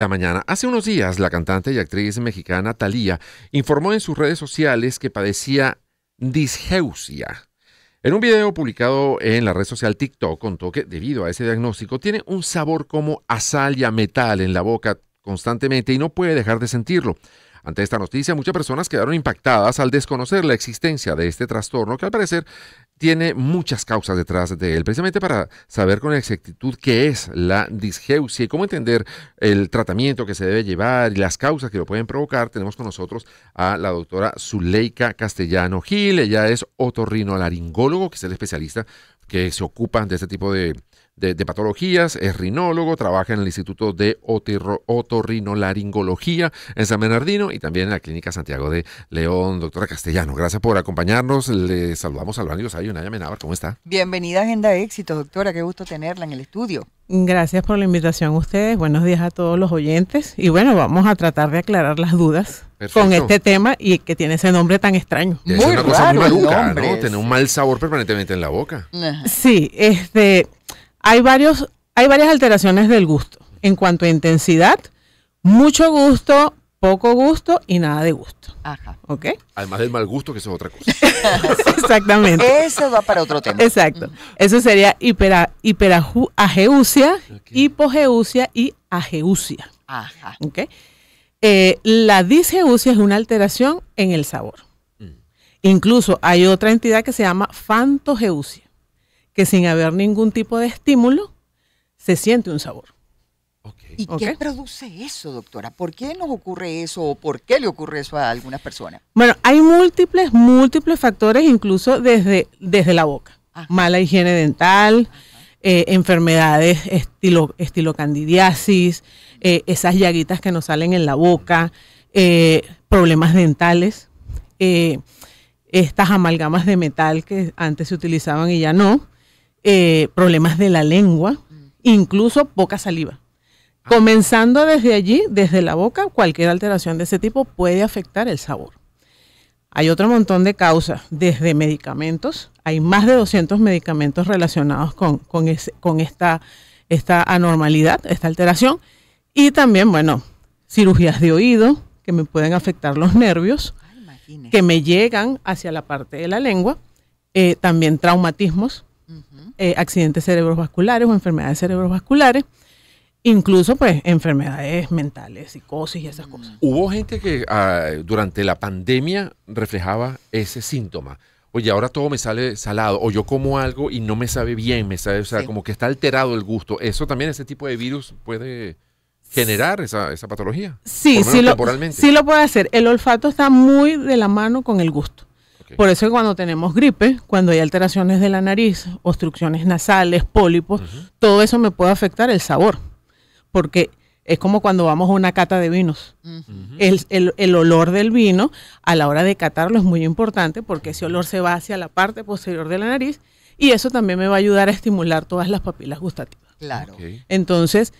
La mañana. Hace unos días, la cantante y actriz mexicana Thalía informó en sus redes sociales que padecía disgeusia. En un video publicado en la red social TikTok contó que, debido a ese diagnóstico, tiene un sabor como sal y metal en la boca constantemente y no puede dejar de sentirlo. Ante esta noticia, muchas personas quedaron impactadas al desconocer la existencia de este trastorno que al parecer tiene muchas causas detrás de él, precisamente para saber con exactitud qué es la disgeusia y cómo entender el tratamiento que se debe llevar y las causas que lo pueden provocar, tenemos con nosotros a la doctora Zuleika Castellano Gil, ella es otorrinolaringólogo, que es el especialista que se ocupa de este tipo de de, patologías, es rinólogo, trabaja en el Instituto de Otorrinolaringología en San Bernardino y también en la Clínica Santiago de León. Doctora Castellano, gracias por acompañarnos. Le saludamos a Albanios Naya Menabar. ¿Cómo está? Bienvenida a Agenda Éxito, doctora. Qué gusto tenerla en el estudio. Gracias por la invitación a ustedes. Buenos días a todos los oyentes. Y bueno, vamos a tratar de aclarar las dudas con este tema y que tiene ese nombre tan extraño. es una cosa muy maluca, ¿no? Tiene un mal sabor permanentemente en la boca. Sí, este hay, varios, hay varias alteraciones del gusto en cuanto a intensidad, mucho gusto, poco gusto y nada de gusto. Ajá. ¿Ok? Además del mal gusto, que eso es otra cosa. Exactamente. Eso va para otro tema. Exacto. Eso sería hiperageúcia, hiperageusia, y ageusia. Ajá. ¿Ok? Eh, la disgeusia es una alteración en el sabor. Mm. Incluso hay otra entidad que se llama fantogeusia que sin haber ningún tipo de estímulo se siente un sabor. ¿Y qué produce eso, doctora? ¿Por qué nos ocurre eso o por qué le ocurre eso a algunas personas? Bueno, hay múltiples, múltiples factores, incluso desde, desde la boca. Mala higiene dental, eh, enfermedades estilo, candidiasis, eh, esas llaguitas que nos salen en la boca, eh, problemas dentales, estas amalgamas de metal que antes se utilizaban y ya no. Eh, problemas de la lengua, mm. incluso poca saliva. Ah. Comenzando desde allí, desde la boca, cualquier alteración de ese tipo puede afectar el sabor. Hay otro montón de causas, desde medicamentos, hay más de 200 medicamentos relacionados con, con, esta, esta anormalidad, esta alteración, y también, bueno, cirugías de oído que me pueden afectar los nervios, ah, que me llegan hacia la parte de la lengua, eh, también traumatismos, eh, accidentes cerebrovasculares o enfermedades cerebrovasculares, incluso pues enfermedades mentales, psicosis y esas mm. cosas. Hubo gente que ah, durante la pandemia reflejaba ese síntoma. Oye, ahora todo me sale salado, o yo como algo y no me sabe bien, me sabe, o sea, como que está alterado el gusto. Eso también, ese tipo de virus puede generar esa, patología. Sí, sí sí lo puede hacer. El olfato está muy de la mano con el gusto. Por eso cuando tenemos gripe, cuando hay alteraciones de la nariz, obstrucciones nasales, pólipos, todo eso me puede afectar el sabor. Porque es como cuando vamos a una cata de vinos. el, olor del vino a la hora de catarlo es muy importante porque ese olor se va hacia la parte posterior de la nariz y eso también me va a ayudar a estimular todas las papilas gustativas. Claro. Entonces,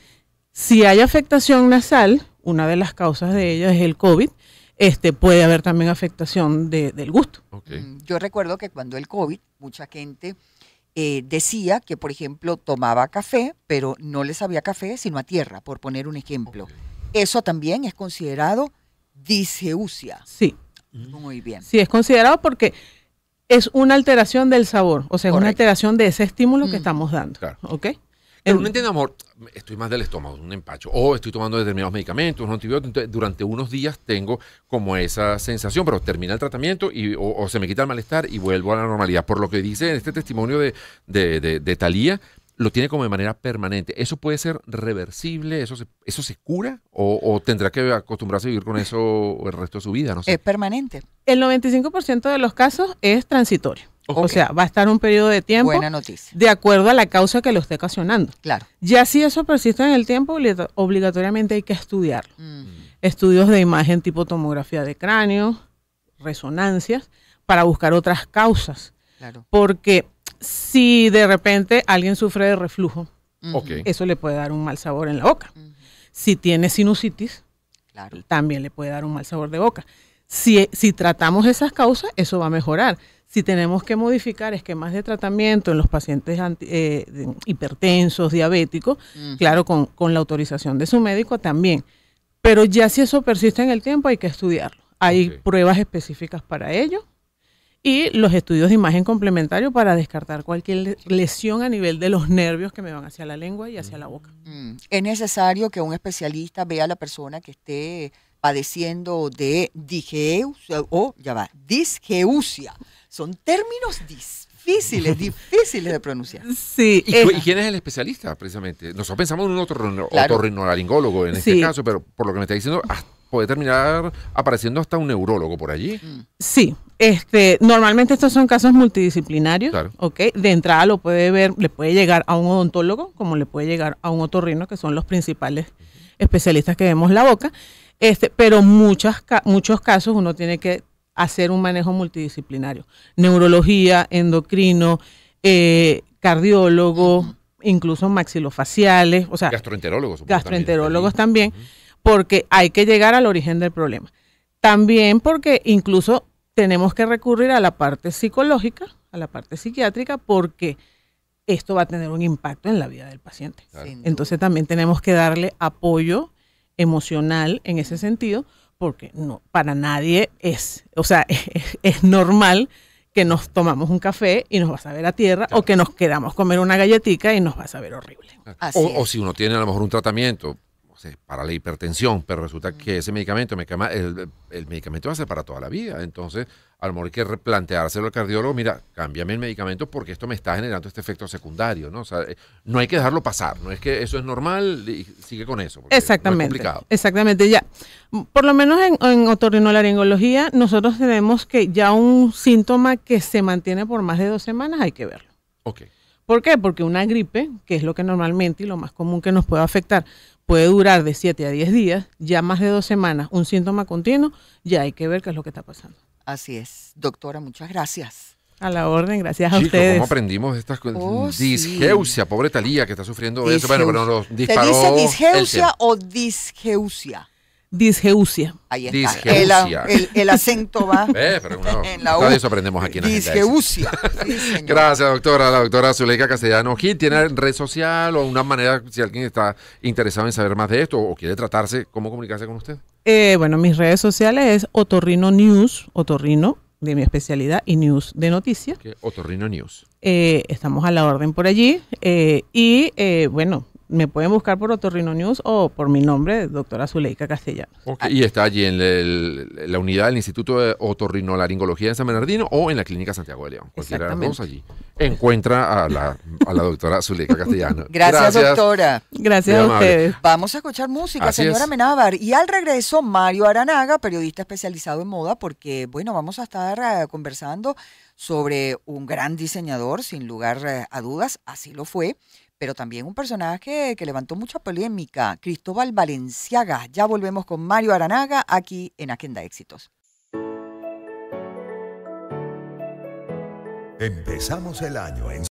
si hay afectación nasal, una de las causas de ella es el COVID, este, puede haber también afectación del gusto. Mm, yo recuerdo que cuando el COVID, mucha gente eh, decía que, por ejemplo, tomaba café, pero no le sabía café, sino a tierra, por poner un ejemplo. Eso también es considerado diseusia. Sí. Mm. Muy bien. Sí, es considerado porque es una alteración del sabor, o sea, es una alteración de ese estímulo que mm. estamos dando. ¿Ok? Pero no entiendo, amor, estoy más del estómago, un empacho, o estoy tomando determinados medicamentos, un durante unos días tengo como esa sensación, pero termina el tratamiento y, o, se me quita el malestar y vuelvo a la normalidad. Por lo que dice en este testimonio de, de, Talía, lo tiene como de manera permanente. ¿Eso puede ser reversible? ¿Eso se, eso se cura? ¿O, tendrá que acostumbrarse a vivir con eso el resto de su vida? Es permanente. El 95% de los casos es transitorio. O sea, va a estar un periodo de tiempo. De acuerdo a la causa que lo esté ocasionando. Claro. Ya si eso persiste en el tiempo, obligatoriamente hay que estudiarlo. Mm. Estudios de imagen tipo tomografía de cráneo, resonancias, para buscar otras causas. Claro. Porque si de repente alguien sufre de reflujo, mm. okay. eso le puede dar un mal sabor en la boca. Mm. Si tiene sinusitis, también le puede dar un mal sabor de boca. Si, si tratamos esas causas, eso va a mejorar. Si tenemos que modificar esquemas de tratamiento en los pacientes eh, hipertensos, diabéticos, claro, con, la autorización de su médico también. Pero ya si eso persiste en el tiempo hay que estudiarlo. Hay pruebas específicas para ello y los estudios de imagen complementario para descartar cualquier lesión a nivel de los nervios que me van hacia la lengua y hacia la boca. Mm. ¿Es necesario que un especialista vea a la persona que esté padeciendo de o ya va, disgeusia. Son términos difíciles, difíciles de pronunciar. Sí. ¿Y, quién es el especialista, precisamente? Nosotros pensamos en un otorrino, otorrinolaringólogo en este caso, pero por lo que me está diciendo, ah, puede terminar apareciendo hasta un neurólogo por allí. Mm. Sí, este, normalmente estos son casos multidisciplinarios, De entrada lo puede ver, le puede llegar a un odontólogo, como le puede llegar a un otorrino, que son los principales especialistas que vemos la boca. Este, pero muchas, muchos casos uno tiene que hacer un manejo multidisciplinario. Neurología, endocrino, eh, cardiólogo, incluso maxilofaciales, o sea, gastroenterólogos. Gastroenterólogos también, porque hay que llegar al origen del problema. También porque incluso tenemos que recurrir a la parte psicológica, a la parte psiquiátrica, porque esto va a tener un impacto en la vida del paciente. Entonces también tenemos que darle apoyo emocional en ese sentido, porque no, para nadie es, o sea, es, normal que nos tomamos un café y nos va a saber a tierra o que nos queramos comer una galletita y nos va a saber horrible. o, si uno tiene a lo mejor un tratamiento para la hipertensión, pero resulta que mm. ese medicamento, me quema, el, medicamento va a ser para toda la vida. Entonces, a lo mejor hay que replanteárselo al cardiólogo, mira, cámbiame el medicamento porque esto me está generando este efecto secundario, ¿no? Eh, no hay que dejarlo pasar, no es que eso es normal y sigue con eso. Exactamente. Exactamente, ya. Mm, por lo menos en, en otorrinolaringología, nosotros tenemos que ya un síntoma que se mantiene por más de dos semanas, hay que verlo. Ok. ¿Por qué? Porque una gripe, que es lo que normalmente y lo más común que nos puede afectar, puede durar de 7 a 10 días, ya más de dos semanas, un síntoma continuo, ya hay que ver qué es lo que está pasando. Así es. Doctora, muchas gracias. A la orden, gracias a ustedes. ¿Cómo aprendimos estas cosas? Oh, disgeusia, pobre Talía que está sufriendo Bueno, pero disparó. ¿Te dice disgeusia o disgeusia? Disgeusia. Ahí está. Disgeusia. El, acento va eh, pero en la U. aprendemos aquí en la Disgeusia. Gracias, doctora. La doctora Zuleika Castellano Gil tiene red social o alguna manera, si alguien está interesado en saber más de esto o quiere tratarse, ¿cómo comunicarse con usted? Eh, bueno, mis redes sociales es Otorrino News, Otorrino de mi especialidad y news de noticias. Otorrino News. Eh, estamos a la orden por allí. Eh, y eh, bueno, me pueden buscar por Otorrino News o por mi nombre, doctora Zuleika Castellano. Y está allí en la unidad del Instituto de Otorrinolaringología en San Bernardino o en la Clínica Santiago de León. Cualquiera de los allí. Encuentra a la, doctora Zuleika Castellano. Gracias, doctora. Gracias a ustedes. Vamos a escuchar música, señora Menábar. Y al regreso, Mario Aranaga, periodista especializado en moda, porque, bueno, vamos a estar eh, conversando sobre un gran diseñador, sin lugar eh, a dudas, así lo fue pero también un personaje que levantó mucha polémica, Cristóbal Valenciaga. Ya volvemos con Mario Aranaga aquí en Agenda Éxitos. Empezamos el año en